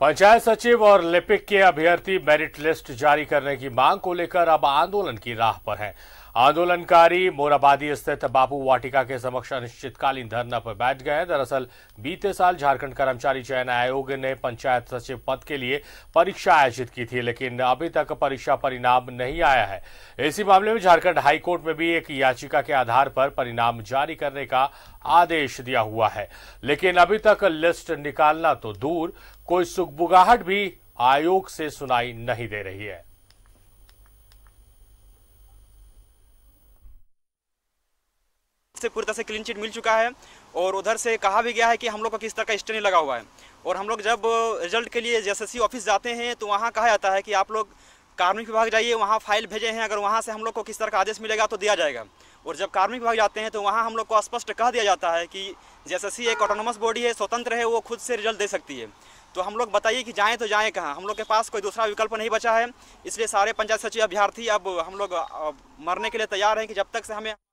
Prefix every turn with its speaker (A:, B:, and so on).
A: पंचायत सचिव और लिपिक के अभ्यर्थी मेरिट लिस्ट जारी करने की मांग को लेकर अब आंदोलन की राह पर हैं। आंदोलनकारी मोराबादी स्थित बापू वाटिका के समक्ष अनिश्चितकालीन धरना पर बैठ गए हैं दरअसल बीते साल झारखंड कर्मचारी चयन आयोग ने पंचायत सचिव पद के लिए परीक्षा आयोजित की थी लेकिन अभी तक परीक्षा परिणाम नहीं आया है इसी मामले में झारखंड हाईकोर्ट में भी एक याचिका के आधार पर परिणाम जारी करने का आदेश दिया हुआ है लेकिन अभी तक लिस्ट निकालना तो दूर कोई सुखबुगाहट भी आयोग से सुनाई नहीं दे रही है से पूरी तरह से
B: क्लीन चिट मिल चुका है और उधर से कहा भी गया है कि हम लोग का किस तरह का स्टेनी लगा हुआ है और हम लोग जब रिजल्ट के लिए जेएसएससी ऑफिस जाते हैं तो वहाँ कहा जाता है कि आप लोग कार्मिक विभाग जाइए वहाँ फाइल भेजे हैं अगर वहाँ से हम लोग को किस तरह का आदेश मिलेगा तो दिया जाएगा और जब कार्मिक विभाग जाते हैं तो वहाँ हम लोग को स्पष्ट कह दिया जाता है कि जेएसएससी एक ऑटोनोमस बॉडी है स्वतंत्र है वो खुद से रिजल्ट दे सकती है तो हम लोग बताइए कि जाएँ तो जाएँ कहाँ हम लोग के पास कोई दूसरा विकल्प नहीं बचा है इसलिए सारे पंचायत सचिव अभ्यर्थी अब हम लोग मरने के लिए तैयार हैं कि जब तक से हमें